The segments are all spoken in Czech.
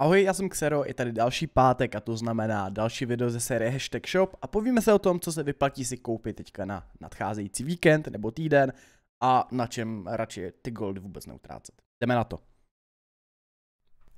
Ahoj, já jsem Xero, je tady další pátek a to znamená další video ze série Hashtag Shop a povíme se o tom, co se vyplatí si koupit teďka na nadcházející víkend nebo týden a na čem radši ty goldy vůbec neutrácet. Jdeme na to.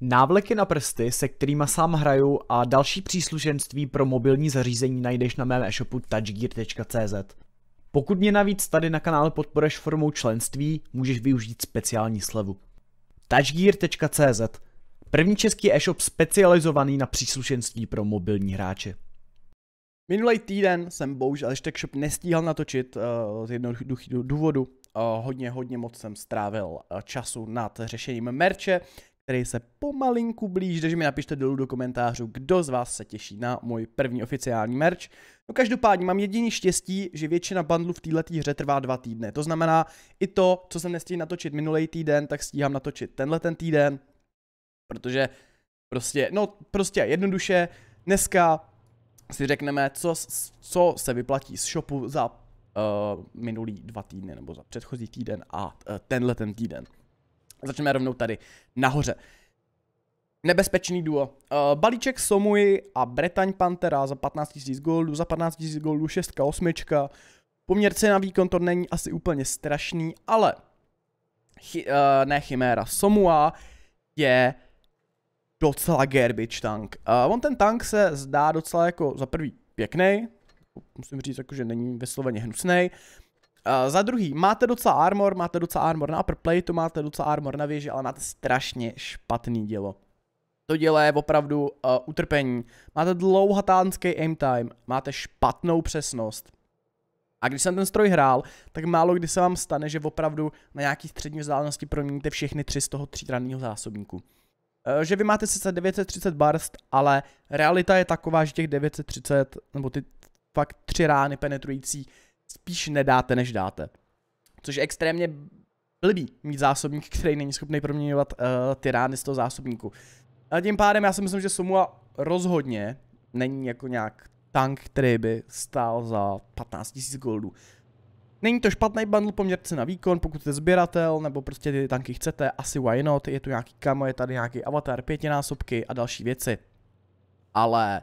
Návleky na prsty, se kterými sám hraju a další příslušenství pro mobilní zařízení najdeš na mém e-shopu touchgear.cz. Pokud mě navíc tady na kanále podporeš formou členství, můžeš využít speciální slevu. touchgear.cz První český e-shop specializovaný na příslušenství pro mobilní hráče. Minulý týden jsem bohužel ještě Shop nestíhal natočit eh, z jednoduchého důvodu. Eh, hodně, hodně moc jsem strávil eh, času nad řešením merče, který se pomalinku blíží, takže mi napište dolů do komentářů, kdo z vás se těší na můj první oficiální merch. No každopádně mám jediný štěstí, že většina bandlu v této hře trvá dva týdny. To znamená, i to, co jsem nestihl natočit minulý týden, tak stíhám natočit tenhle ten týden Protože prostě, no prostě jednoduše, dneska si řekneme, co, co se vyplatí z shopu za uh, minulý dva týdny, nebo za předchozí týden a uh, tenhle ten týden. Začneme rovnou tady nahoře. Nebezpečný duo. Uh, balíček Somuji a Bretaň Pantera za 15 000 goldů, za 15 000 goldů 6 8. Poměr na výkon to není asi úplně strašný, ale chy, uh, ne Chimera Somua je docela garbage tank. Uh, on ten tank se zdá docela jako za prvý pěkný, musím říct, jako, že není vysloveně hnusný. Uh, za druhý, máte docela armor, máte docela armor na upper plate, máte docela armor na věži, ale máte strašně špatný dělo. To dělo je opravdu uh, utrpení. Máte dlouhatánský aim time, máte špatnou přesnost. A když jsem ten stroj hrál, tak málo kdy se vám stane, že opravdu na nějaký střední vzdálenosti proměníte všechny tři z toho tříranného zásobníku. Eh, že vy máte sice 930 barst, ale realita je taková, že těch 930, nebo ty fakt tři rány penetrující spíš nedáte, než dáte. Což je extrémně blbý mít zásobník, který není schopný proměňovat uh, ty rány z toho zásobníku. A tím pádem já si myslím, že Somua rozhodně není jako nějak tank, který by stál za 15 000 goldů. Není to špatný bundle poměrce na výkon, pokud jste sběratel nebo prostě ty tanky chcete, asi why not, je tu nějaký kamo, je tady nějaký avatar, pětinásobky a další věci. Ale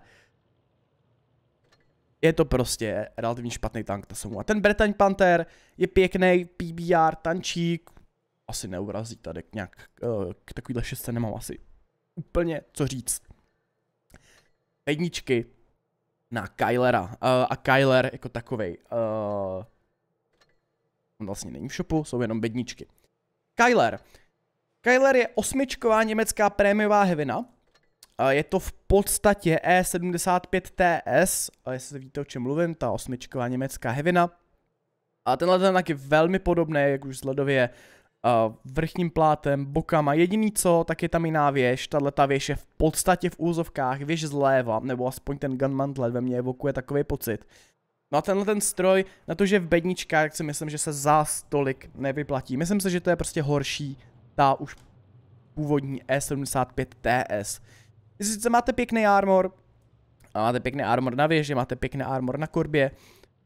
je to prostě relativně špatný tank, na samu. A ten Bretaň Panther je pěkný PBR tančík, asi neurazí tady nějak, eh, k takovýhle šestce nemám asi úplně co říct. Jedničky na Kylera eh, a Kyler jako takovej. Eh, On vlastně není v shopu, jsou jenom bedničky. Kyler. Kyler je osmičková německá prémiová hevina. Je to v podstatě E75TS, jestli víte, o čem mluvím, ta osmičková německá hevina. A tenhle ten je velmi podobný, jak už zledově vrchním plátem, bokama. Jediný co, tak je tam jiná věž. Tahle ta věž je v podstatě v úzovkách věž zléva, nebo aspoň ten gunman dle ve mně evokuje takový pocit. No a tenhle ten stroj, na to, že v bedničkách si myslím, že se za stolik nevyplatí. Myslím si, že to je prostě horší ta už původní E75 TS. Vy sice máte pěkný armor, a máte pěkný armor na věži, máte pěkný armor na korbě,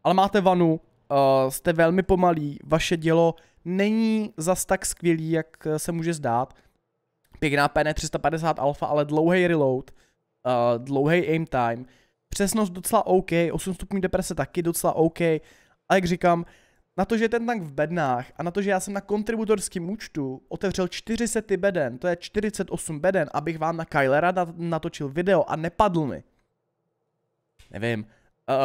ale máte vanu, uh, jste velmi pomalí, vaše dělo není zas tak skvělý, jak se může zdát. Pěkná PN 350 alfa, ale dlouhý reload, uh, eh, dlouhý aim time, Přesnost docela OK, 8 stupňů deprese taky docela OK, ale jak říkám, na to, že je ten tank v bednách a na to, že já jsem na kontributorském účtu otevřel 40 beden, to je 48 beden, abych vám na Kylera natočil video a nepadl mi. Nevím. Uh,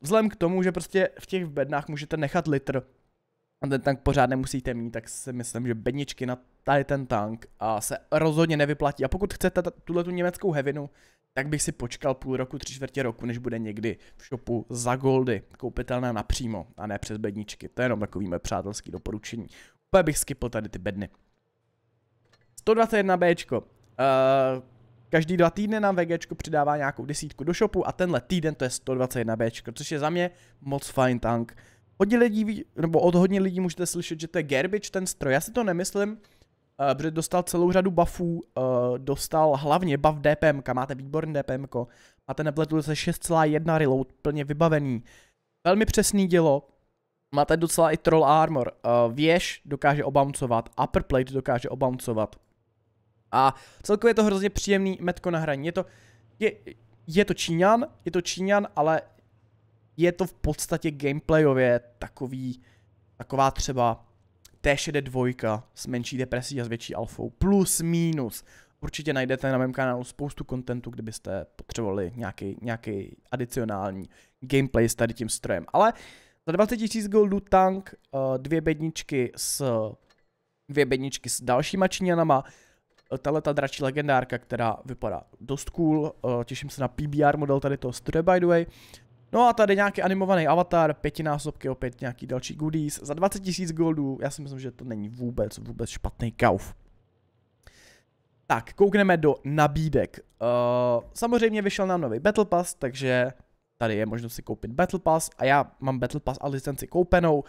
vzhledem k tomu, že prostě v těch bednách můžete nechat litr a ten tank pořád nemusíte mít, tak si myslím, že bedničky na tady ten tank a se rozhodně nevyplatí. A pokud chcete tuhle tu německou hevinu, tak bych si počkal půl roku, tři čtvrtě roku, než bude někdy v shopu za goldy, koupitelná napřímo a ne přes bedničky. To je jenom takový moje přátelský doporučení. Úplně bych skipl tady ty bedny. 121 B. Uh, každý dva týdny nám VG přidává nějakou desítku do shopu a tenhle týden to je 121 B, což je za mě moc fajn tank. Hodně lidí, nebo od hodně lidí můžete slyšet, že to je garbage ten stroj. Já si to nemyslím, Uh, protože dostal celou řadu buffů, uh, dostal hlavně buff DPM, máte výborný DPM, máte nepletu se 6,1 reload, plně vybavený, velmi přesný dělo, máte docela i troll armor, uh, věž dokáže obamcovat, upper plate dokáže obamcovat. A celkově je to hrozně příjemný metko na hraní, je to, je, je to Číňan, je to Číňan, ale je to v podstatě gameplayově takový, taková třeba T62 s menší depresí a s větší alfou. Plus, minus. Určitě najdete na mém kanálu spoustu kontentu, kdybyste potřebovali nějaký, nějaký adicionální gameplay s tady tím strojem. Ale za 20 000 goldů tank, eh, dvě bedničky s dvě bedničky s dalšíma číňanama, eh, tahle ta dračí legendárka, která vypadá dost cool, eh, těším se na PBR model tady toho stroje by the way, No a tady nějaký animovaný avatar, pětinásobky, opět nějaký další goodies. Za 20 000 goldů, já si myslím, že to není vůbec, vůbec špatný kauf. Tak, koukneme do nabídek. Uh, samozřejmě vyšel nám nový Battle Pass, takže tady je možnost si koupit Battle Pass a já mám Battle Pass a licenci koupenou.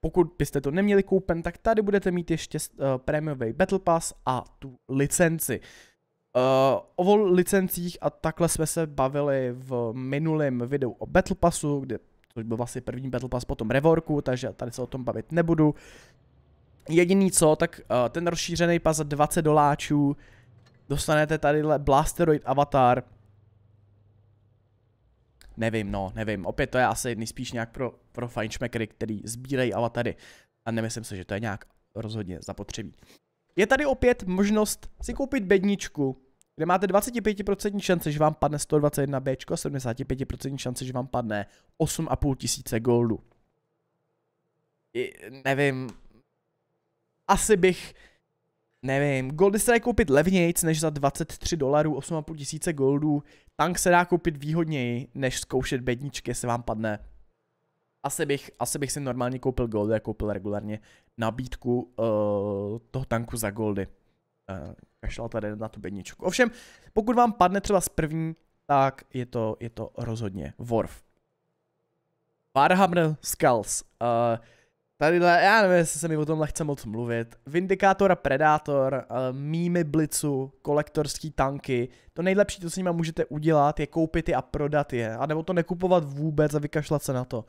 Pokud byste to neměli koupen, tak tady budete mít ještě uh, prémiový Battle Pass a tu licenci. Uh, Uh, o licencích a takhle jsme se bavili v minulém videu o Battle Passu, kde, to byl vlastně první Battle Pass potom Revorku, takže tady se o tom bavit nebudu. Jediný co, tak uh, ten rozšířený pas za 20 doláčů, dostanete tadyhle Blasteroid Avatar. Nevím, no, nevím. Opět to je asi nejspíš nějak pro, pro fajnšmekry, který sbírají avatary. A nemyslím si, že to je nějak rozhodně zapotřebí. Je tady opět možnost si koupit bedničku, kde máte 25% šance, že vám padne 121 B, 75% šance, že vám padne 8,5 tisíce goldu. I, nevím, asi bych, nevím, goldy se dá koupit levnějc než za 23 dolarů, 8,5 tisíce goldů, tank se dá koupit výhodněji, než zkoušet bedničky, jestli vám padne asi bych, asi bych si normálně koupil goldy a koupil regulárně nabídku uh, toho tanku za goldy. Uh, kašlal tady na tu bedničku. Ovšem, pokud vám padne třeba z první, tak je to, je to rozhodně Worf. Warhammer Skulls. Uh, tady, já nevím, jestli se mi o tom lehce moc mluvit. Vindikátor a Predátor, uh, mými blicu, kolektorský tanky. To nejlepší, co s nimi můžete udělat, je koupit je a prodat je. A nebo to nekupovat vůbec a vykašlat se na to.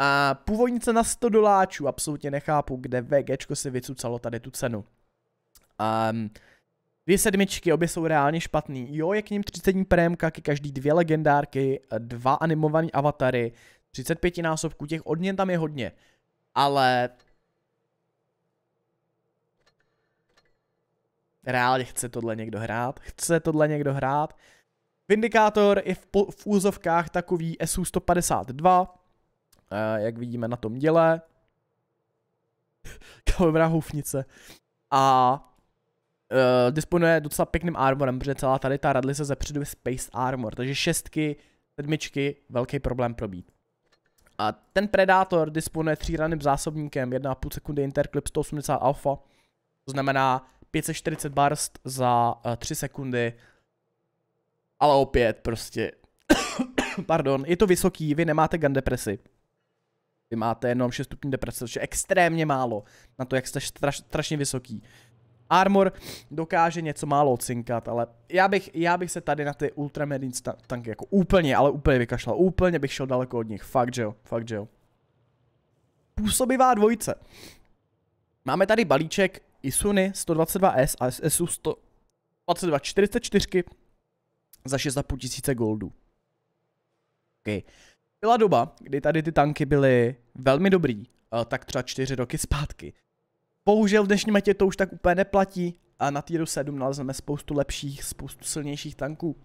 A původní cena 100 doláčů, absolutně nechápu, kde VGčko si vycucalo tady tu cenu. Um, Dvě sedmičky, obě jsou reálně špatný. Jo, je k ním 30 prémka, ke každý dvě legendárky, dva animované avatary, 35 násobků, těch odměn tam je hodně. Ale... Reálně chce tohle někdo hrát? Chce tohle někdo hrát? Vindikátor je v, v úzovkách takový SU-152, jak vidíme na tom děle. Kamera houfnice. A uh, disponuje docela pěkným armorem, protože celá tady ta radlice se zepředu je Space Armor, takže šestky, sedmičky, velký problém probít. A ten Predátor disponuje raným zásobníkem, 1,5 sekundy Interclip 180 alfa, to znamená 540 barst za uh, e, 3 sekundy, ale opět prostě, pardon, je to vysoký, vy nemáte gun depresi. Vy máte jenom 6 stupňů deprese, což je extrémně málo na to, jak jste straš, strašně vysoký. Armor dokáže něco málo odsinkat, ale já bych, já bych se tady na ty Ultramarine tanky jako úplně, ale úplně vykašlal. Úplně bych šel daleko od nich. Fakt, že jo. Fakt, že jo. Působivá dvojice. Máme tady balíček Isuny 122S a SU 122 44 za 6,5 tisíce goldů. Okay. Byla doba, kdy tady ty tanky byly velmi dobrý, eh, tak třeba čtyři roky zpátky. Bohužel v dnešním metě to už tak úplně neplatí a na týru 7 nalezneme spoustu lepších, spoustu silnějších tanků.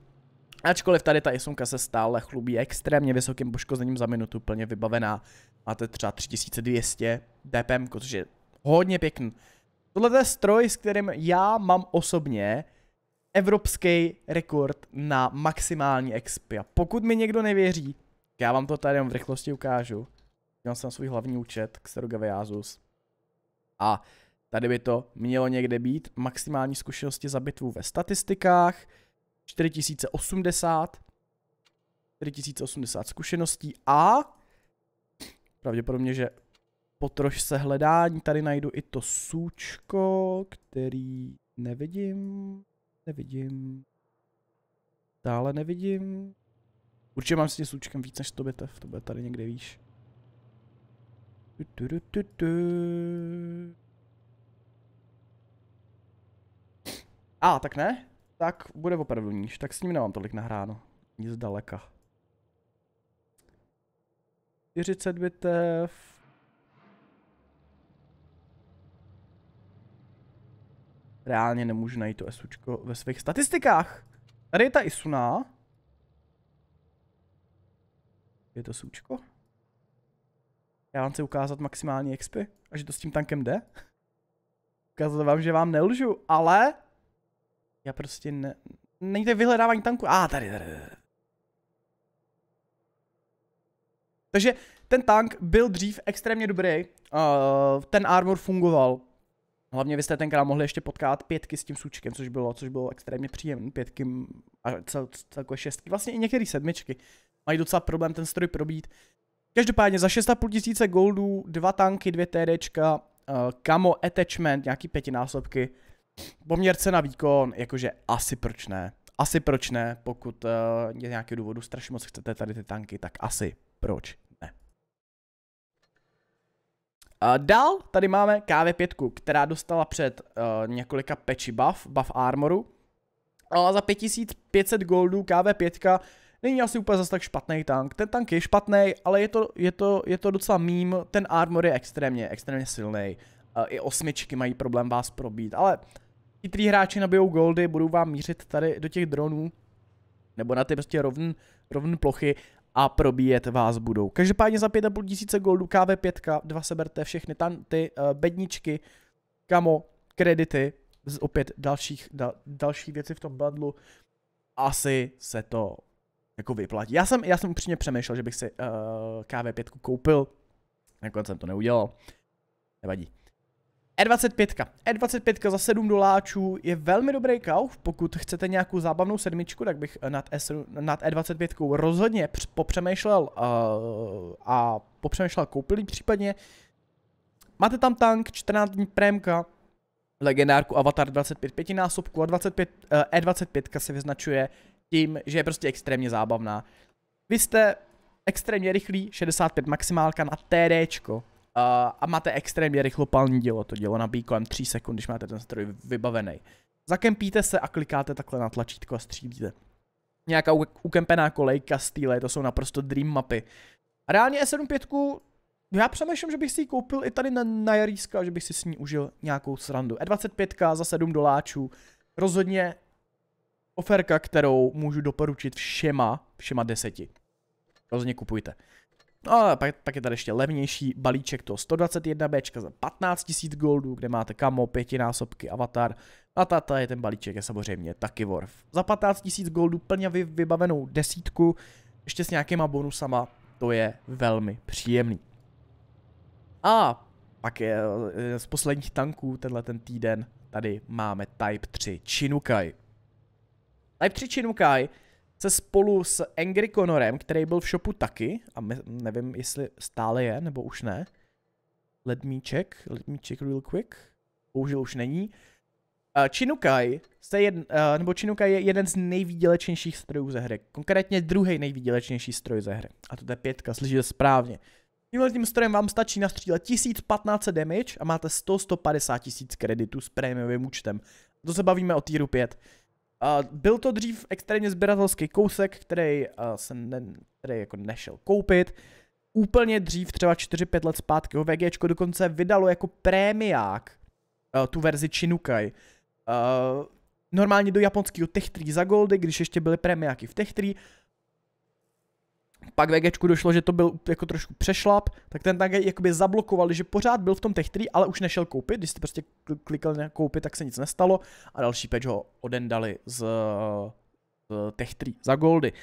Ačkoliv tady ta Isunka se stále chlubí extrémně vysokým poškozením za minutu, plně vybavená. Máte třeba 3200 DPM, což je hodně pěkný. Tohle je stroj, s kterým já mám osobně evropský rekord na maximální expia. Pokud mi někdo nevěří, já vám to tady jenom v rychlosti ukážu. Měl jsem svůj hlavní účet, Xerogaviazus. A tady by to mělo někde být. Maximální zkušenosti za bitvu ve statistikách. 4080. 4080 zkušeností a pravděpodobně, že po trošce hledání tady najdu i to sůčko, který nevidím, nevidím, dále nevidím, Určitě mám s tím slučkem víc než 100 bitev, to bude tady někde víš. A, tak ne? Tak bude opravdu níž, tak s ním nemám tolik nahráno. Nic daleka. 40 bitev. Reálně nemůžu najít to SUčko ve svých statistikách. Tady je ta Isuna. Je to součko? Já vám chci ukázat maximální expy a že to s tím tankem jde. Ukázat vám, že vám nelžu, ale já prostě ne... Není to vyhledávání tanku. A ah, tady, tady, tady. Takže ten tank byl dřív extrémně dobrý, uh, ten armor fungoval. Hlavně vy jste tenkrát mohli ještě potkat pětky s tím sučkem, což bylo, což bylo extrémně příjemné. Pětky a cel, celkově šestky, vlastně i některé sedmičky mají docela problém ten stroj probít. Každopádně za 6,5 tisíce goldů, dva tanky, dvě TDčka, uh, eh, kamo, attachment, nějaký pětinásobky. Poměr cena výkon, jakože asi proč ne. Asi proč ne, pokud uh, je nějaký důvodu strašně moc chcete tady ty tanky, tak asi proč ne. Uh, dál tady máme KV5, která dostala před uh, několika peči buff, buff armoru. A za 5500 goldů KV5 není asi úplně zase tak špatný tank. Ten tank je špatný, ale je to, je to, je to docela mím. Ten armor je extrémně, extrémně silný. Uh, I osmičky mají problém vás probít, ale chytrý hráči nabijou goldy, budou vám mířit tady do těch dronů, nebo na ty prostě rovn, rovn plochy a probíjet vás budou. Každopádně za 5,5 tisíce goldů KV5, dva seberte všechny tam ty uh, eh, bedničky, kamo, kredity, z opět dalších, da, další věci v tom bundlu. Asi se to jako vyplatí. Já jsem, já jsem upřímně přemýšlel, že bych si uh, eh, KV5 koupil, nakonec jsem to neudělal, nevadí. E25. E25 za 7 doláčů je velmi dobrý kauf, pokud chcete nějakou zábavnou sedmičku, tak bych eh, nad, S, nad E25 rozhodně popřemýšlel uh, a popřemýšlel koupil případně. Máte tam tank, 14 dní prémka, legendárku Avatar 25 pětinásobku a 25, uh, E25 se vyznačuje tím, že je prostě extrémně zábavná. Vy jste extrémně rychlý, 65 maximálka na TD Uh, a máte extrémně rychlopalní dělo, to dělo nabíjí kolem 3 sekund, když máte ten stroj vybavený. Zakempíte se a klikáte takhle na tlačítko a střílíte. Nějaká ukempená kolejka, stýle, to jsou naprosto dream mapy. A reálně E75, já přemýšlím, že bych si ji koupil i tady na, na Jaríska, že bych si s ní užil nějakou srandu. E25 za 7 doláčů, rozhodně Oferka, kterou můžu doporučit všema, všema deseti. Rozhodně kupujte. No a pak, pak je tady ještě levnější balíček to 121B za 15 000 goldů, kde máte kamo, pětinásobky, avatar. A tata je ten balíček, je samozřejmě taky worf. Za 15 000 goldů plně vy, vybavenou desítku, ještě s nějakýma bonusama, to je velmi příjemný. A pak je eh, z posledních tanků tenhle ten týden, tady máme Type 3 Chinookai. 3 Kai se spolu s Angry Conorem, který byl v shopu taky, a my, nevím, jestli stále je, nebo už ne. Let me check, let me check real quick. Bohužel už není. Uh, Chinukai, se jed, uh, nebo Chinukai je jeden z nejvýdělečnějších strojů ze hry. Konkrétně druhý nejvýdělečnější stroj ze hry. A to je pětka, slyšíte správně. Tímhle tím strojem vám stačí nastřílet 1015 damage a máte 100-150 tisíc kreditů s prémiovým účtem. To se bavíme o týru 5 byl to dřív extrémně sběratelský kousek, který uh, jsem ne, který jako nešel koupit. Úplně dřív, třeba 4-5 let zpátky, ho VGčko dokonce vydalo jako prémiák uh, tu verzi Chinukai. Uh, eh, normálně do japonského 3 za goldy, když ještě byly prémiáky v 3, pak VGčku došlo, že to byl jako trošku přešlap, tak ten také jakoby zablokovali, že pořád byl v tom tech 3, ale už nešel koupit, když jste prostě klikl na koupit, tak se nic nestalo a další patch ho odendali z, z tech 3 za goldy.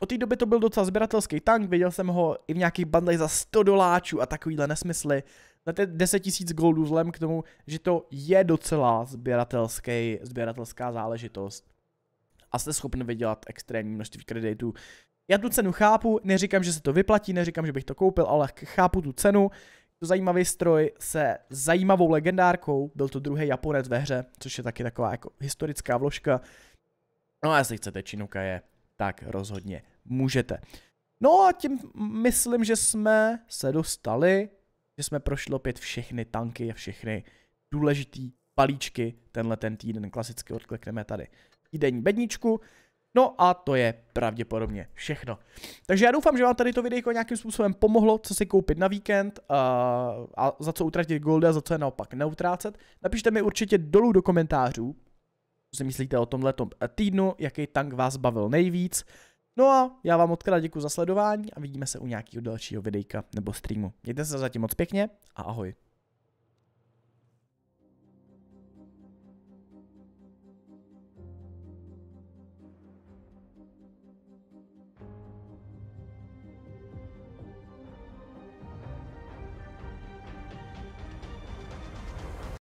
Od té doby to byl docela sběratelský tank, viděl jsem ho i v nějakých bandlech za 100 doláčů a takovýhle nesmysly. Na té 10 000 goldů zlem k tomu, že to je docela sběratelský, sběratelská záležitost a jste schopni vydělat extrémní množství kreditů. Já tu cenu chápu, neříkám, že se to vyplatí, neříkám, že bych to koupil, ale chápu tu cenu. To zajímavý stroj se zajímavou legendárkou, byl to druhý Japonec ve hře, což je taky taková jako historická vložka. No a jestli chcete Chinuka je, tak rozhodně můžete. No a tím myslím, že jsme se dostali, že jsme prošli opět všechny tanky a všechny důležitý palíčky tenhle ten týden. Klasicky odklikneme tady týdenní bedničku. No a to je pravděpodobně všechno. Takže já doufám, že vám tady to video nějakým způsobem pomohlo, co si koupit na víkend uh, a za co utratit goldy a za co je naopak neutrácet. Napište mi určitě dolů do komentářů, co si myslíte o tomhle týdnu, jaký tank vás bavil nejvíc. No a já vám odkrát děkuji za sledování a vidíme se u nějakého dalšího videjka nebo streamu. Mějte se zatím moc pěkně a ahoj.